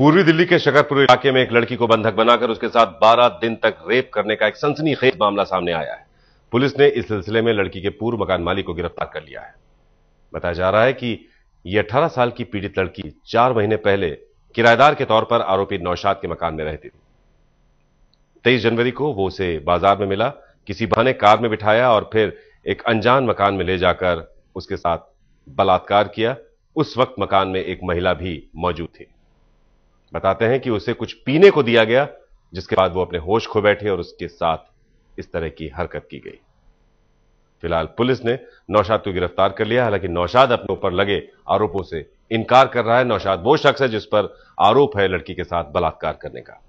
पूर्वी दिल्ली के शकरपुर इलाके में एक लड़की को बंधक बनाकर उसके साथ 12 दिन तक रेप करने का एक सनसनीखेज मामला सामने आया है पुलिस ने इस सिलसिले में लड़की के पूर्व मकान मालिक को गिरफ्तार कर लिया है बताया जा रहा है कि यह अठारह साल की पीड़ित लड़की चार महीने पहले किराएदार के तौर पर आरोपी नौशाद के मकान में रहती थी तेईस जनवरी को वो उसे बाजार में मिला किसी बहाने कार में बिठाया और फिर एक अनजान मकान में ले जाकर उसके साथ बलात्कार किया उस वक्त मकान में एक महिला भी मौजूद थी बताते हैं कि उसे कुछ पीने को दिया गया जिसके बाद वो अपने होश खो बैठे और उसके साथ इस तरह की हरकत की गई फिलहाल पुलिस ने नौशाद को गिरफ्तार कर लिया हालांकि नौशाद अपने ऊपर लगे आरोपों से इनकार कर रहा है नौशाद वो शख्स है जिस पर आरोप है लड़की के साथ बलात्कार करने का